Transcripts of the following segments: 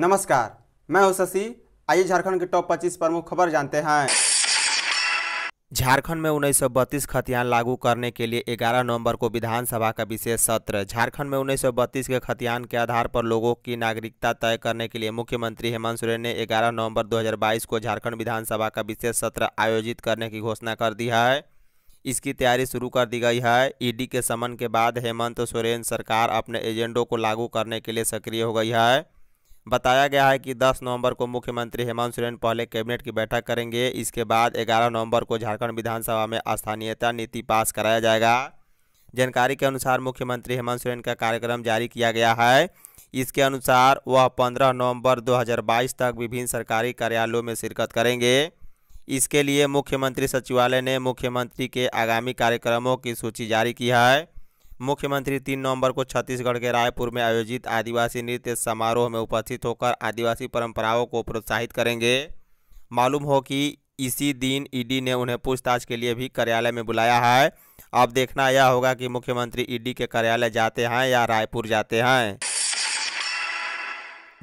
नमस्कार मैं हूं शशि आइए झारखंड के टॉप 25 प्रमुख खबर जानते हैं झारखंड में उन्नीस सौ खतियान लागू करने के लिए 11 नवंबर को विधानसभा का विशेष सत्र झारखंड में उन्नीस सौ बत्तीस के खतियान के आधार पर लोगों की नागरिकता तय करने के लिए मुख्यमंत्री हेमंत सोरेन ने 11 नवंबर 2022 को झारखंड विधानसभा का विशेष सत्र आयोजित करने की घोषणा कर दी है इसकी तैयारी शुरू कर दी गई है ईडी के समन के बाद हेमंत सोरेन सरकार अपने एजेंडों को लागू करने के लिए सक्रिय हो गई है बताया गया है कि 10 नवंबर को मुख्यमंत्री हेमंत सोरेन पहले कैबिनेट की बैठक करेंगे इसके बाद 11 नवंबर को झारखंड विधानसभा में स्थानीयता नीति पास कराया जाएगा जानकारी के अनुसार मुख्यमंत्री हेमंत सोरेन का कार्यक्रम जारी किया गया है इसके अनुसार वह 15 नवंबर 2022 तक विभिन्न सरकारी कार्यालयों में शिरकत करेंगे इसके लिए मुख्यमंत्री सचिवालय ने मुख्यमंत्री के आगामी कार्यक्रमों की सूची जारी की है मुख्यमंत्री तीन नवंबर को छत्तीसगढ़ के रायपुर में आयोजित आदिवासी नृत्य समारोह में उपस्थित होकर आदिवासी परंपराओं को प्रोत्साहित करेंगे मालूम हो कि इसी दिन ईडी ने उन्हें पूछताछ के लिए भी कार्यालय में बुलाया है अब देखना यह होगा कि मुख्यमंत्री ईडी के कार्यालय जाते हैं या रायपुर जाते हैं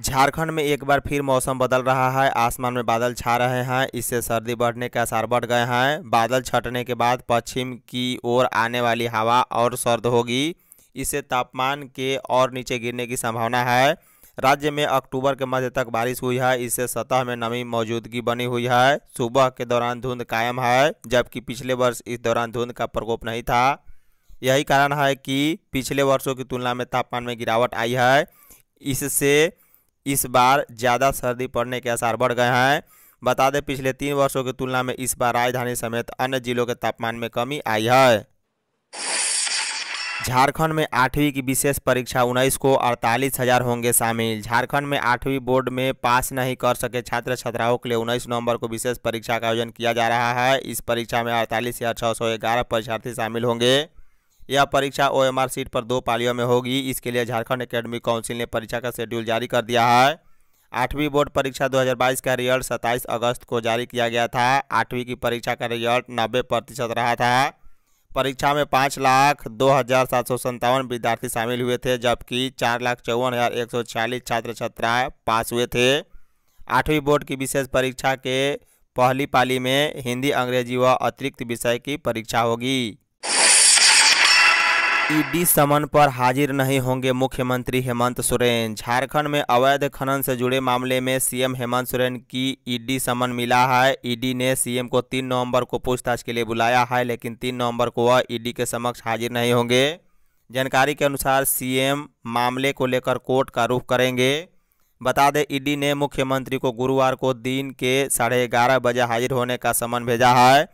झारखंड में एक बार फिर मौसम बदल रहा है आसमान में बादल छा रहे हैं इससे सर्दी बढ़ने के आसार बढ़ गए हैं बादल छटने के बाद पश्चिम की ओर आने वाली हवा और सर्द होगी इससे तापमान के और नीचे गिरने की संभावना है राज्य में अक्टूबर के मध्य तक बारिश हुई है इससे सतह में नमी मौजूदगी बनी हुई है सुबह के दौरान धुंध कायम है जबकि पिछले वर्ष इस दौरान धुंध का प्रकोप नहीं था यही कारण है कि पिछले वर्षों की तुलना में तापमान में गिरावट आई है इससे इस बार ज़्यादा सर्दी पड़ने के आसार बढ़ गए हैं बता दें पिछले तीन वर्षों की तुलना में इस बार राजधानी समेत अन्य जिलों के तापमान में कमी आई है झारखंड में आठवीं की विशेष परीक्षा उन्नीस को अड़तालीस हजार होंगे शामिल झारखंड में आठवीं बोर्ड में पास नहीं कर सके छात्र छात्राओं के लिए उन्नीस नवंबर को विशेष परीक्षा का आयोजन किया जा रहा है इस परीक्षा में अड़तालीस हजार छः सौ ग्यारह परीक्षार्थी शामिल होंगे यह परीक्षा ओएमआर सीट पर दो पालियों में होगी इसके लिए झारखंड एकेडमिक काउंसिल ने परीक्षा का शेड्यूल जारी कर दिया है आठवीं बोर्ड परीक्षा 2022 का रिजल्ट 27 अगस्त को जारी किया गया था आठवीं की परीक्षा का रिजल्ट नब्बे प्रतिशत रहा था परीक्षा में पाँच लाख दो हज़ार सात सौ संतावन विद्यार्थी शामिल हुए थे जबकि चार लाख चौवन हज़ार एक सौ छियालीस छात्र छात्राएँ पास हुए थे आठवीं बोर्ड की विशेष परीक्षा के पहली पाली में हिंदी अंग्रेजी व अतिरिक्त विषय की परीक्षा होगी ईडी समन पर हाजिर नहीं होंगे मुख्यमंत्री हेमंत सोरेन झारखंड में अवैध खनन से जुड़े मामले में सीएम हेमंत सोरेन की ईडी समन मिला है ईडी ने सीएम को 3 नवंबर को पूछताछ के लिए बुलाया है लेकिन 3 नवंबर को वह ईडी के समक्ष हाजिर नहीं होंगे जानकारी के अनुसार सीएम मामले को लेकर कोर्ट का रुख करेंगे बता दें ईडी ने मुख्यमंत्री को गुरुवार को दिन के साढ़े बजे हाजिर होने का समन भेजा है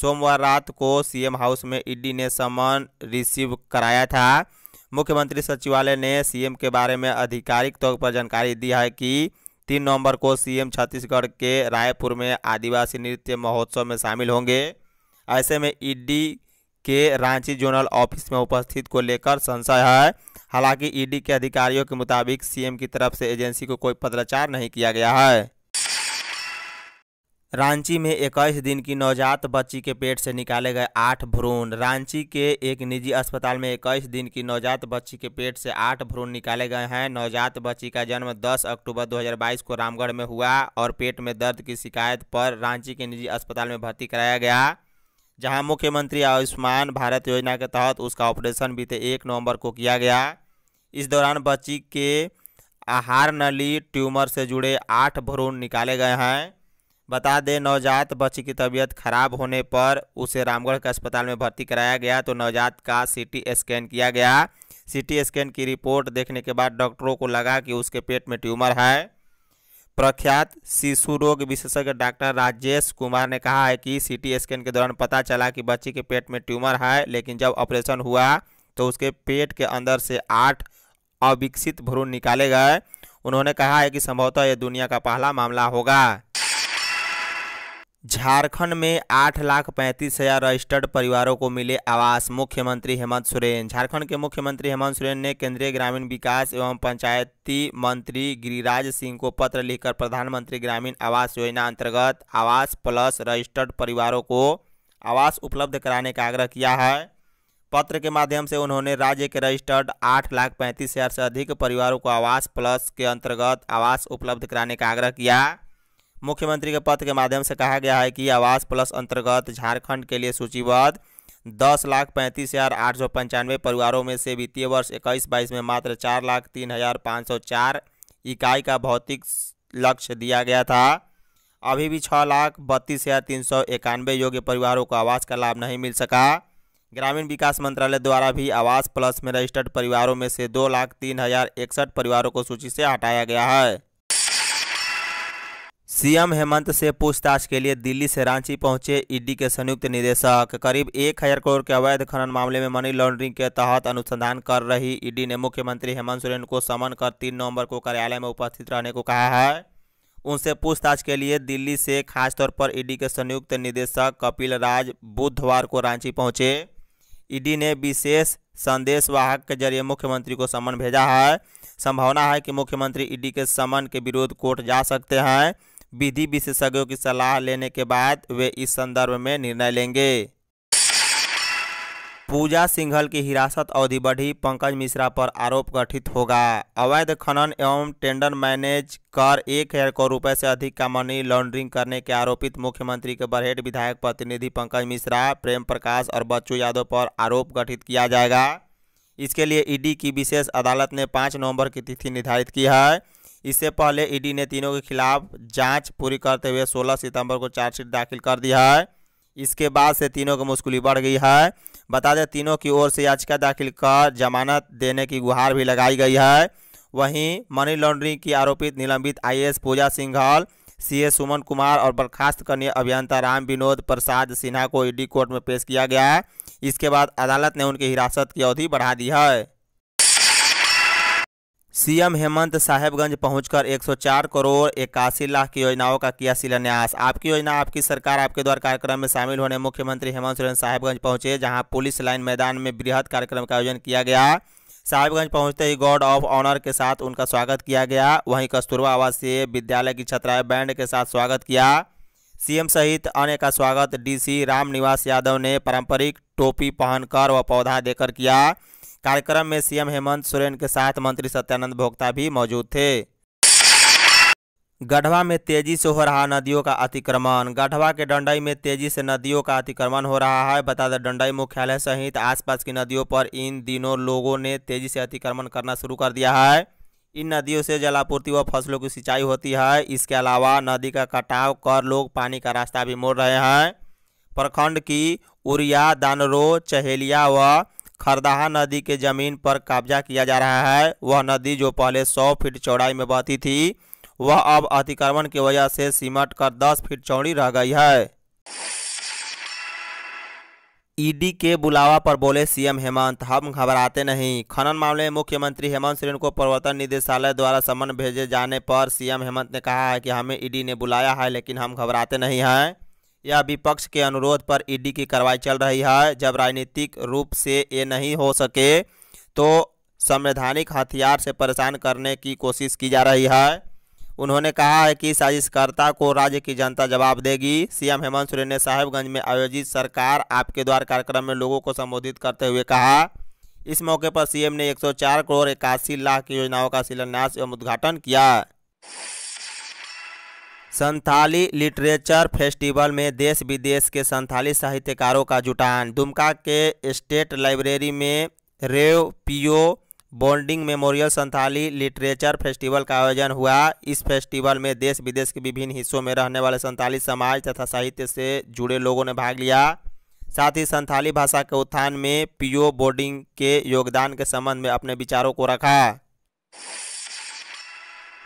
सोमवार रात को सीएम हाउस में ईडी ने समन रिसीव कराया था मुख्यमंत्री सचिवालय ने सीएम के बारे में आधिकारिक तौर पर जानकारी दी है कि तीन नवंबर को सीएम छत्तीसगढ़ के रायपुर में आदिवासी नृत्य महोत्सव में शामिल होंगे ऐसे में ईडी के रांची जोनल ऑफिस में उपस्थित को लेकर संशय है हालांकि ईडी के अधिकारियों के मुताबिक सीएम की तरफ से एजेंसी को कोई पत्राचार नहीं किया गया है रांची में इक्कीस दिन की नवजात बच्ची के पेट से निकाले गए आठ भ्रूण रांची के एक निजी अस्पताल में इक्कीस दिन की नवजात बच्ची के पेट से आठ भ्रूण निकाले गए हैं नवजात बच्ची का जन्म 10 अक्टूबर 2022 को रामगढ़ में हुआ और पेट में दर्द की शिकायत पर रांची के निजी अस्पताल में भर्ती कराया गया जहाँ मुख्यमंत्री आयुष्मान भारत योजना के तहत उसका ऑपरेशन बीते एक नवम्बर को किया गया इस दौरान बच्ची के आहार नली ट्यूमर से जुड़े आठ भ्रूण निकाले गए हैं बता दें नवजात बच्ची की तबीयत खराब होने पर उसे रामगढ़ के अस्पताल में भर्ती कराया गया तो नवजात का सीटी स्कैन किया गया सीटी स्कैन की रिपोर्ट देखने के बाद डॉक्टरों को लगा कि उसके पेट में ट्यूमर है प्रख्यात शिशु रोग विशेषज्ञ डॉक्टर राजेश कुमार ने कहा है कि सीटी स्कैन के दौरान पता चला कि बच्ची के पेट में ट्यूमर है लेकिन जब ऑपरेशन हुआ तो उसके पेट के अंदर से आठ अविकसित भ्रूण निकाले गए उन्होंने कहा है कि संभवतः यह दुनिया का पहला मामला होगा झारखंड में आठ लाख पैंतीस हजार रजिस्टर्ड परिवारों को मिले आवास मुख्यमंत्री हेमंत सोरेन झारखंड के मुख्यमंत्री हेमंत सोरेन ने केंद्रीय ग्रामीण विकास एवं पंचायती मंत्री गिरिराज सिंह को पत्र लिखकर प्रधानमंत्री ग्रामीण आवास योजना अंतर्गत आवास प्लस रजिस्टर्ड परिवारों को आवास उपलब्ध कराने का आग्रह किया है पत्र के माध्यम से उन्होंने राज्य के रजिस्टर्ड आठ लाख पैंतीस हजार से अधिक परिवारों को आवास प्लस के अंतर्गत आवास उपलब्ध कराने का आग्रह किया मुख्यमंत्री के पत्र के माध्यम से कहा गया है कि आवास प्लस अंतर्गत झारखंड के लिए सूचीबद्ध दस लाख पैंतीस हज़ार आठ सौ पंचानवे परिवारों में से वित्तीय वर्ष इक्कीस बाईस में मात्र चार लाख तीन हज़ार पाँच सौ चार इकाई का भौतिक लक्ष्य दिया गया था अभी भी छः लाख बत्तीस हज़ार तीन सौ इक्यानवे योग्य परिवारों को आवास का लाभ नहीं मिल सका ग्रामीण विकास मंत्रालय द्वारा भी आवास प्लस में रजिस्टर्ड परिवारों में से दो लाख तीन हज़ार इकसठ परिवारों को सूची से हटाया गया है सीएम हेमंत से पूछताछ के लिए दिल्ली से रांची पहुंचे ईडी के संयुक्त निदेशक करीब एक हजार करोड़ के अवैध खनन मामले में मनी लॉन्ड्रिंग के तहत अनुसंधान कर रही ईडी ने मुख्यमंत्री हेमंत सोरेन को समन कर तीन नवंबर को कार्यालय में उपस्थित रहने को कहा है उनसे पूछताछ के लिए दिल्ली से खासतौर पर ईडी के संयुक्त निदेशक कपिल राज बुधवार को रांची पहुंचे ईडी ने विशेष संदेशवाहक के जरिए मुख्यमंत्री को समन भेजा है संभावना है कि मुख्यमंत्री ईडी के समन के विरोध कोर्ट जा सकते हैं विधि विशेषज्ञों की सलाह लेने के बाद वे इस संदर्भ में निर्णय लेंगे पूजा सिंघल की हिरासत अवधि बढ़ी पंकज मिश्रा पर आरोप गठित होगा अवैध खनन एवं टेंडर मैनेज कर एक हजार करोड़ रुपए से अधिक का मनी लॉन्ड्रिंग करने के आरोपित मुख्यमंत्री के बरहेट विधायक प्रतिनिधि पंकज मिश्रा प्रेम प्रकाश और बच्चू यादव पर आरोप गठित किया जाएगा इसके लिए ईडी की विशेष अदालत ने पाँच नवम्बर की तिथि निर्धारित की है इससे पहले ईडी ने तीनों के खिलाफ जांच पूरी करते हुए 16 सितंबर को चार्जशीट दाखिल कर दिया है इसके बाद से तीनों की मुश्किली बढ़ गई है बता दें तीनों की ओर से याचिका दाखिल कर जमानत देने की गुहार भी लगाई गई है वहीं मनी लॉन्ड्रिंग की आरोपित निलंबित आई पूजा सिंघल सीए सुमन कुमार और बर्खास्त करने अभियंता राम विनोद प्रसाद सिन्हा को ईडी कोर्ट में पेश किया गया इसके बाद अदालत ने उनकी हिरासत की अवधि बढ़ा दी है सीएम हेमंत साहेबगंज पहुंचकर 104 करोड़ इक्यासी लाख की योजनाओं का किया शिलान्यास आपकी योजना आपकी सरकार आपके द्वारा कार्यक्रम में शामिल होने मुख्यमंत्री हेमंत सोरेन साहेबगंज पहुंचे जहां पुलिस लाइन मैदान में बृहद कार्यक्रम का आयोजन किया गया साहेबगंज पहुंचते ही गार्ड ऑफ ऑनर के साथ उनका स्वागत किया गया वहीं कस्तूरबा आवासीय विद्यालय की छात्राएं बैंड के साथ स्वागत किया सीएम सहित अन्य का स्वागत डीसी रामनिवास यादव ने पारंपरिक टोपी पहनकर व पौधा देकर किया कार्यक्रम में सीएम हेमंत सोरेन के साथ मंत्री सत्यानंद भोक्ता भी मौजूद थे गढ़वा में तेजी से हो रहा नदियों का अतिक्रमण गढ़वा के डंडई में तेजी से नदियों का अतिक्रमण हो रहा है बता दें डंडई मुख्यालय सहित आसपास की नदियों पर इन दिनों लोगों ने तेजी से अतिक्रमण करना शुरू कर दिया है इन नदियों से जलापूर्ति व फसलों की सिंचाई होती है इसके अलावा नदी का कटाव कर लोग पानी का रास्ता भी मोड़ रहे हैं प्रखंड की उरिया दानरो चहेलिया व खरदाहा नदी के जमीन पर कब्जा किया जा रहा है वह नदी जो पहले 100 फीट चौड़ाई में बहती थी वह अब अतिक्रमण की वजह से सिमट कर 10 फीट चौड़ी रह गई है ईडी के बुलावा पर बोले सीएम हेमंत हम घबराते नहीं खनन मामले में मुख्यमंत्री हेमंत सोरेन को प्रवर्तन निदेशालय द्वारा समन भेजे जाने पर सीएम हेमंत ने कहा है कि हमें ईडी ने बुलाया है लेकिन हम घबराते नहीं हैं यह विपक्ष के अनुरोध पर ईडी की कार्रवाई चल रही है जब राजनीतिक रूप से ये नहीं हो सके तो संवैधानिक हथियार से परेशान करने की कोशिश की जा रही है उन्होंने कहा है कि साजिशकर्ता को राज्य की जनता जवाब देगी सीएम हेमंत सोरेन ने साहेबगंज में आयोजित सरकार आपके द्वार कार्यक्रम में लोगों को संबोधित करते हुए कहा इस मौके पर सीएम ने 104 करोड़ इक्यासी लाख की योजनाओं का शिलान्यास एवं उद्घाटन किया संथाली लिटरेचर फेस्टिवल में देश विदेश के संथाली साहित्यकारों का जुटान दुमका के स्टेट लाइब्रेरी में Rev Pio Bodding memorial Santhali literature festival का आयोजन हुआ इस फेस्टिवल में देश विदेश के विभिन्न हिस्सों में रहने वाले संथाली समाज तथा साहित्य से जुड़े लोगों ने भाग लिया साथ ही संथाली भाषा के उत्थान में पीओ बोर्डिंग के योगदान के संबंध में अपने विचारों को रखा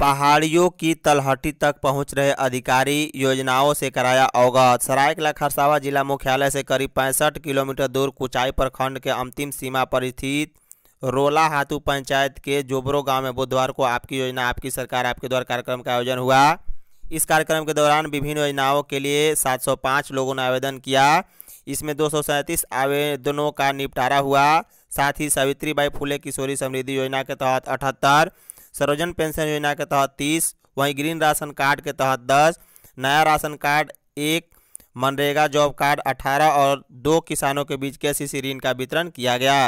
पहाड़ियों की तलहटी तक पहुंच रहे अधिकारी योजनाओं से कराया अवगत सरायकला खरसावा जिला मुख्यालय से करीब पैंसठ किलोमीटर दूर कुचाई प्रखंड के अंतिम सीमा पर स्थित रोला हाथू पंचायत के जोबरो गांव में बुधवार को आपकी योजना आपकी सरकार आपके द्वारा कार्यक्रम का आयोजन हुआ इस कार्यक्रम के दौरान विभिन्न योजनाओं के लिए 705 लोगों ने आवेदन किया इसमें दो आवेदनों का निपटारा हुआ साथ ही सावित्री बाई फूले किशोरी समृद्धि योजना के तहत अठहत्तर सरोजन पेंशन योजना के तहत तीस वहीं ग्रीन राशन कार्ड के तहत दस नया राशन कार्ड एक मनरेगा जॉब कार्ड अठारह और दो किसानों के बीच के सी ऋण का वितरण किया गया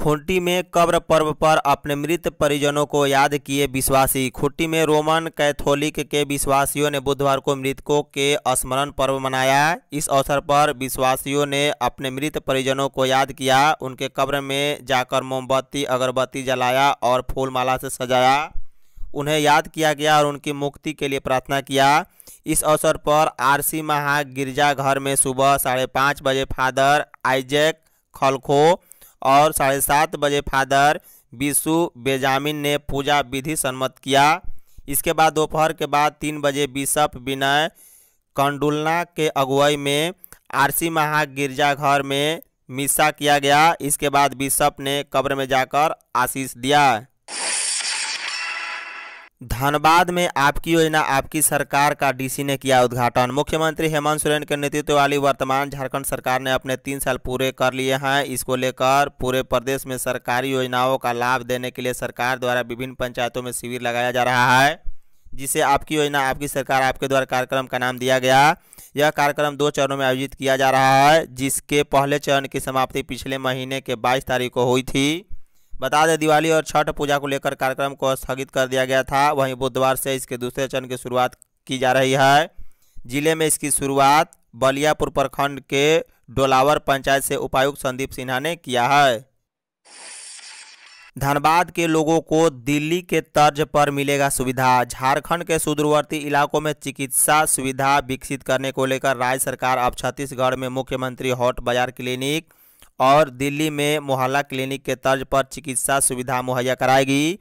खूंटी में कब्र पर्व पर अपने मृत परिजनों को याद किए विश्वासी खूंटी में रोमन कैथोलिक के विश्वासियों ने बुधवार को मृतकों के स्मरण पर्व मनाया इस अवसर पर विश्वासियों ने अपने मृत परिजनों को याद किया उनके कब्र में जाकर मोमबत्ती अगरबत्ती जलाया और फूलमाला से सजाया उन्हें याद किया गया और उनकी मुक्ति के लिए प्रार्थना किया इस अवसर पर आरसी महा गिरजाघर में सुबह साढ़े पाँच बजे फादर आइजैक खलखो और साढ़े सात बजे फादर बिशु बेजामिन ने पूजा विधि सम्मत किया इसके बाद दोपहर के बाद तीन बजे बिशप विनय कंडुलना के अगुवाई में आरसी महा गिरजाघर में मिसा किया गया इसके बाद बिशप ने कब्र में जाकर आशीष दिया धनबाद में आपकी योजना आपकी सरकार का डीसी ने किया उद्घाटन मुख्यमंत्री हेमंत सोरेन के नेतृत्व वाली वर्तमान झारखंड सरकार ने अपने तीन साल पूरे कर लिए हैं इसको लेकर पूरे प्रदेश में सरकारी योजनाओं का लाभ देने के लिए सरकार द्वारा विभिन्न पंचायतों में शिविर लगाया जा रहा है जिसे आपकी योजना आपकी सरकार आपके द्वारा कार्यक्रम का नाम दिया गया यह कार्यक्रम दो चरणों में आयोजित किया जा रहा है जिसके पहले चरण की समाप्ति पिछले महीने के बाईस तारीख को हुई थी बता दें दिवाली और छठ पूजा को लेकर कार्यक्रम को स्थगित कर दिया गया था वहीं बुधवार से इसके दूसरे चरण की शुरुआत की जा रही है जिले में इसकी शुरुआत बलियापुर प्रखंड के डोलावर पंचायत से उपायुक्त संदीप सिन्हा ने किया है धनबाद के लोगों को दिल्ली के तर्ज पर मिलेगा सुविधा झारखंड के सुदूरवर्ती इलाकों में चिकित्सा सुविधा विकसित करने को लेकर राज्य सरकार अब छत्तीसगढ़ में मुख्यमंत्री हॉट बाजार क्लिनिक और दिल्ली में मोहल्ला क्लिनिक के तर्ज पर चिकित्सा सुविधा मुहैया कराएगी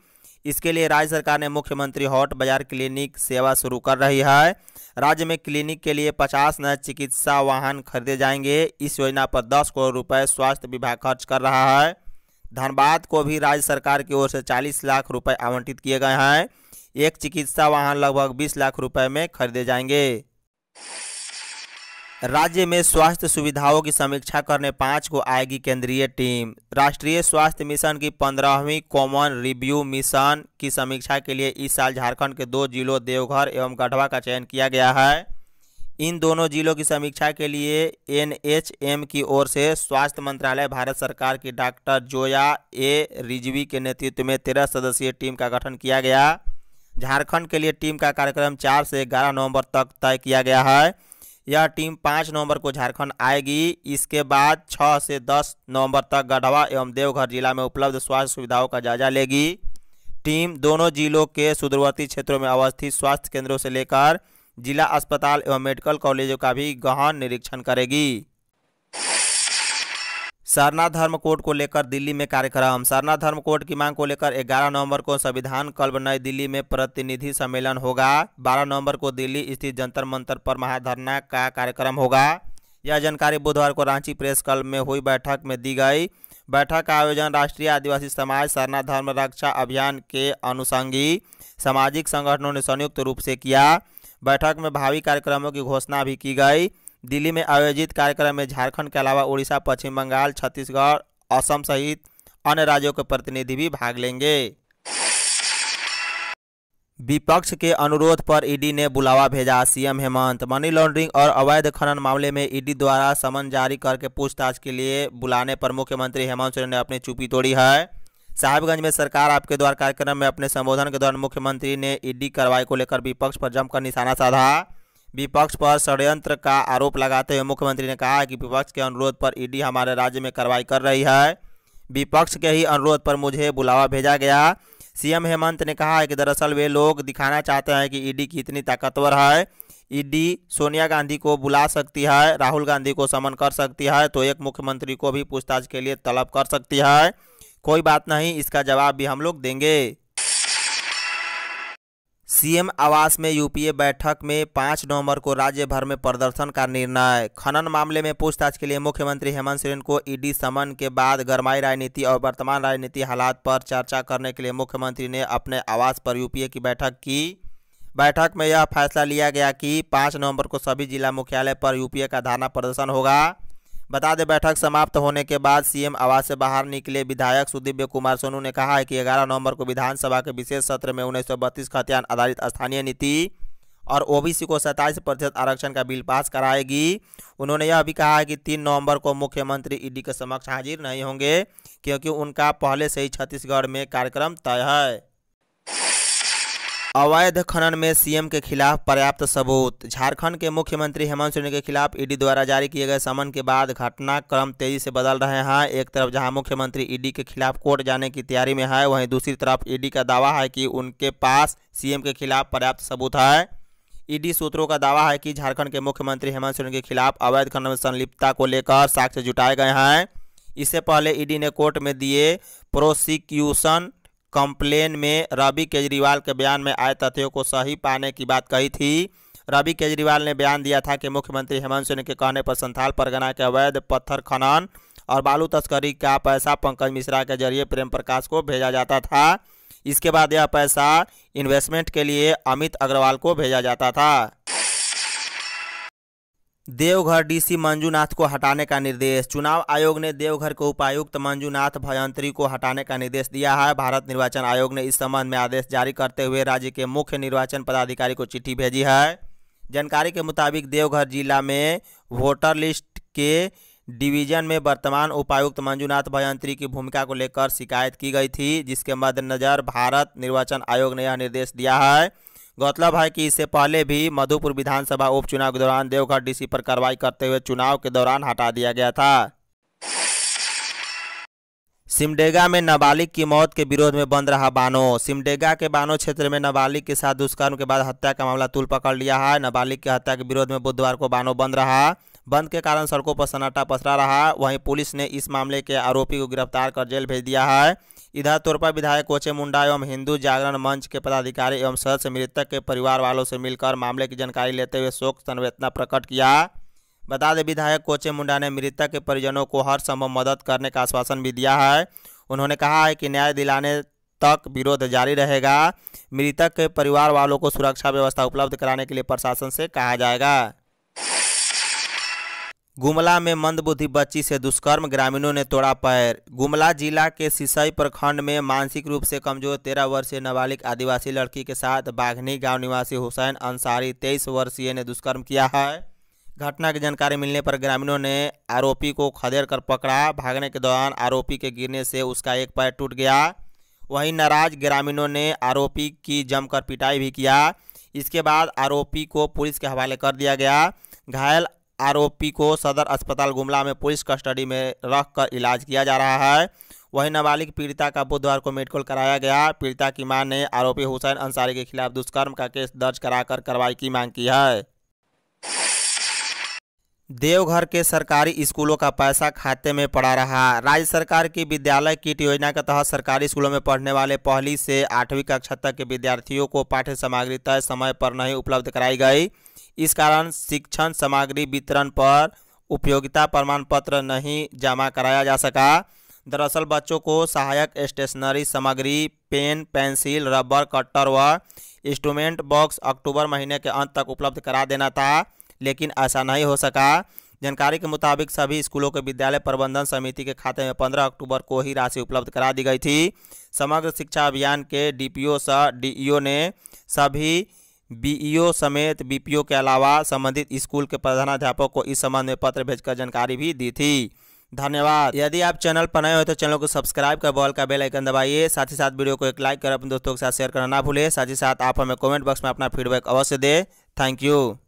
इसके लिए राज्य सरकार ने मुख्यमंत्री हॉट बाजार क्लिनिक सेवा शुरू कर रही है राज्य में क्लिनिक के लिए 50 नए चिकित्सा वाहन खरीदे जाएंगे इस योजना पर 10 करोड़ रुपए स्वास्थ्य विभाग खर्च कर रहा है धनबाद को भी राज्य सरकार की ओर से 40 लाख रुपए आवंटित किए गए हैं एक चिकित्सा वाहन लगभग 20 लाख रुपए में खरीदे जाएंगे राज्य में स्वास्थ्य सुविधाओं की समीक्षा करने पाँच को आएगी केंद्रीय टीम राष्ट्रीय स्वास्थ्य मिशन की पंद्रहवीं कॉमन रिव्यू मिशन की समीक्षा के लिए इस साल झारखंड के दो जिलों देवघर एवं गढ़वा का चयन किया गया है इन दोनों जिलों की समीक्षा के लिए एन की ओर से स्वास्थ्य मंत्रालय भारत सरकार की डॉक्टर जोया ए रिजवी के नेतृत्व में तेरह सदस्यीय टीम का गठन किया गया झारखंड के लिए टीम का कार्यक्रम चार से ग्यारह नवंबर तक तय किया गया है यह टीम पाँच नवंबर को झारखंड आएगी इसके बाद छः से दस नवंबर तक गढ़वा एवं देवघर जिला में उपलब्ध स्वास्थ्य सुविधाओं का जायजा लेगी टीम दोनों जिलों के सुदूरवर्ती क्षेत्रों में अवस्थित स्वास्थ्य केंद्रों से लेकर जिला अस्पताल एवं मेडिकल कॉलेजों का भी गहन निरीक्षण करेगी सरना धर्म कोड को लेकर दिल्ली में कार्यक्रम सरना धर्म कोड की मांग को लेकर 11 नवंबर को संविधान कल्ब नई दिल्ली में प्रतिनिधि सम्मेलन होगा 12 नवंबर को दिल्ली स्थित जंतर मंतर पर महाधरना का कार्यक्रम होगा यह जानकारी बुधवार को रांची प्रेस क्लब में हुई बैठक में दी गई बैठक का आयोजन राष्ट्रीय आदिवासी समाज सरना धर्म रक्षा अभियान के अनुसंगी सामाजिक संगठनों ने संयुक्त रूप से किया बैठक में भावी कार्यक्रमों की घोषणा भी की गई दिल्ली में आयोजित कार्यक्रम में झारखंड के अलावा उड़ीसा पश्चिम बंगाल छत्तीसगढ़ असम सहित अन्य राज्यों के प्रतिनिधि भी भाग लेंगे विपक्ष के अनुरोध पर ईडी ने बुलावा भेजा सीएम हेमंत मनी लॉन्ड्रिंग और अवैध खनन मामले में ईडी द्वारा समन जारी करके पूछताछ के लिए बुलाने पर मुख्यमंत्री हेमंत सोरेन ने अपनी चुप्पी तोड़ी है साहिबगंज में सरकार आपके द्वार कार्यक्रम में अपने संबोधन के दौरान मुख्यमंत्री ने ईडी कार्रवाई को लेकर विपक्ष पर जमकर निशाना साधा विपक्ष पर षड्यंत्र का आरोप लगाते हुए मुख्यमंत्री ने कहा कि विपक्ष के अनुरोध पर ईडी हमारे राज्य में कार्रवाई कर रही है विपक्ष के ही अनुरोध पर मुझे बुलावा भेजा गया सीएम हेमंत ने कहा है कि दरअसल वे लोग दिखाना चाहते हैं कि ईडी कितनी ताकतवर है ईडी सोनिया गांधी को बुला सकती है राहुल गांधी को समन कर सकती है तो एक मुख्यमंत्री को भी पूछताछ के लिए तलब कर सकती है कोई बात नहीं इसका जवाब भी हम लोग देंगे सीएम आवास में यूपीए बैठक में पाँच नवंबर को राज्य भर में प्रदर्शन का निर्णय खनन मामले में पूछताछ के लिए मुख्यमंत्री हेमंत सोरेन को ईडी समन के बाद गरमाई राजनीति और वर्तमान राजनीति हालात पर चर्चा करने के लिए मुख्यमंत्री ने अपने आवास पर यूपीए की बैठक की बैठक में यह फैसला लिया गया कि पाँच नवम्बर को सभी जिला मुख्यालय पर यूपीए का धारणा प्रदर्शन होगा बता दें बैठक समाप्त होने के बाद सीएम आवास से बाहर निकले विधायक सुदिव्य कुमार सोनू ने कहा है कि 11 नवंबर को विधानसभा के विशेष सत्र में उन्नीस सौ खतियान आधारित स्थानीय नीति और ओबीसी को सैंतालीस प्रतिशत आरक्षण का बिल पास कराएगी उन्होंने यह भी कहा है कि तीन नवंबर को मुख्यमंत्री ईडी के समक्ष हाजिर नहीं होंगे क्योंकि उनका पहले से ही छत्तीसगढ़ में कार्यक्रम तय है अवैध खनन में सीएम के खिलाफ पर्याप्त सबूत झारखंड के मुख्यमंत्री हेमंत सोरेन के खिलाफ ईडी द्वारा जारी किए गए समन के बाद घटनाक्रम तेजी से बदल रहे हैं एक तरफ जहां मुख्यमंत्री ईडी के खिलाफ कोर्ट जाने की तैयारी में है वहीं दूसरी तरफ ईडी का दावा है कि उनके पास सीएम के खिलाफ पर्याप्त सबूत है ईडी सूत्रों का दावा है कि झारखंड के मुख्यमंत्री हेमंत सोरेन के खिलाफ अवैध खनन में संलिप्तता को लेकर साक्ष्य जुटाए गए हैं इससे पहले ईडी ने कोर्ट में दिए प्रोसिक्यूशन कंप्लेन में रवि केजरीवाल के बयान में आए तथ्यों को सही पाने की बात कही थी रवि केजरीवाल ने बयान दिया था कि मुख्यमंत्री हेमंत सोरेन के कहने पर संथाल परगना के अवैध पत्थर खनन और बालू तस्करी का पैसा पंकज मिश्रा के जरिए प्रेम प्रकाश को भेजा जाता था इसके बाद यह पैसा इन्वेस्टमेंट के लिए अमित अग्रवाल को भेजा जाता था देवघर डीसी मंजूनाथ को हटाने का निर्देश चुनाव आयोग ने देवघर के उपायुक्त मंजूनाथ भयंत्री को हटाने का निर्देश दिया है भारत निर्वाचन आयोग ने इस संबंध में आदेश जारी करते हुए राज्य के मुख्य निर्वाचन पदाधिकारी को चिट्ठी भेजी है जानकारी के मुताबिक देवघर जिला में वोटर लिस्ट के डिवीजन में वर्तमान उपायुक्त मंजूनाथ भयंत्री की भूमिका को लेकर शिकायत की गई थी जिसके मद्देनज़र भारत निर्वाचन आयोग ने यह निर्देश दिया है गौरतलब है कि इससे पहले भी मधुपुर विधानसभा उपचुनाव के दौरान देवघर डीसी पर कार्रवाई करते हुए चुनाव के दौरान हटा दिया गया था सिमडेगा में नाबालिग की मौत के विरोध में बंद रहा बानो सिमडेगा के बानो क्षेत्र में नाबालिग के साथ दुष्कर्म के बाद हत्या का मामला तुल पकड़ लिया है नाबालिग की हत्या के विरोध में बुधवार को बानो बंद रहा बंद के कारण सड़कों पर सन्नाटा पसरा रहा वहीं पुलिस ने इस मामले के आरोपी को गिरफ्तार कर जेल भेज दिया है इधर तोरपा विधायक कोचे मुंडा एवं हिंदू जागरण मंच के पदाधिकारी एवं सदस्य मृतक के परिवार वालों से मिलकर मामले की जानकारी लेते हुए शोक संवेदना प्रकट किया बता दें विधायक कोचे मुंडा ने मृतक के परिजनों को हर संभव मदद करने का आश्वासन भी दिया है उन्होंने कहा है कि न्याय दिलाने तक विरोध जारी रहेगा मृतक के परिवार वालों को सुरक्षा व्यवस्था उपलब्ध कराने के लिए प्रशासन से कहा जाएगा गुमला में मंदबुद्धि बच्ची से दुष्कर्म ग्रामीणों ने तोड़ा पैर गुमला जिला के सिसई प्रखंड में मानसिक रूप से कमजोर तेरह वर्षीय नाबालिग आदिवासी लड़की के साथ बाघनी गांव निवासी हुसैन अंसारी तेईस वर्षीय ने दुष्कर्म किया है घटना की जानकारी मिलने पर ग्रामीणों ने आरोपी को खदेड़ कर पकड़ा भागने के दौरान आरोपी के गिरने से उसका एक पैर टूट गया वहीं नाराज ग्रामीणों ने आरोपी की जमकर पिटाई भी किया इसके बाद आरोपी को पुलिस के हवाले कर दिया गया घायल आरोपी को सदर अस्पताल गुमला में पुलिस कस्टडी में रख कर इलाज किया जा रहा है वहीं नाबालिग पीड़िता का बुधवार को मेडिकल कराया गया पीड़िता की मां ने आरोपी हुसैन अंसारी के खिलाफ दुष्कर्म का केस दर्ज कराकर कार्रवाई की मांग की है देवघर के सरकारी स्कूलों का पैसा खाते में पड़ा रहा राज्य सरकार की विद्यालय किट योजना के तहत सरकारी स्कूलों में पढ़ने वाले पहली से आठवीं कक्षा तक के विद्यार्थियों को पाठ्य सामग्री तय समय पर नहीं उपलब्ध कराई गई इस कारण शिक्षण सामग्री वितरण पर उपयोगिता प्रमाण पत्र नहीं जमा कराया जा सका दरअसल बच्चों को सहायक स्टेशनरी सामग्री पेन पेंसिल रबर कटर व इंस्ट्रूमेंट बॉक्स अक्टूबर महीने के अंत तक उपलब्ध करा देना था लेकिन ऐसा नहीं हो सका जानकारी के मुताबिक सभी स्कूलों के विद्यालय प्रबंधन समिति के खाते में 15 अक्टूबर को ही राशि उपलब्ध करा दी गई थी समग्र शिक्षा अभियान के डीपीओ सर डी ने सभी बीईओ समेत बीपीओ के अलावा संबंधित स्कूल के प्रधानाध्यापक को इस संबंध में पत्र भेजकर जानकारी भी दी थी धन्यवाद यदि आप चैनल पर नए हो तो चैनल को सब्सक्राइब कर बॉल का बेल आइकन दबाइए साथ ही साथ वीडियो को एक लाइक कर अपने दोस्तों के साथ शेयर करना ना भूलें साथ ही साथ आप हमें कमेंट बॉक्स में अपना फीडबैक अवश्य दें थैंक यू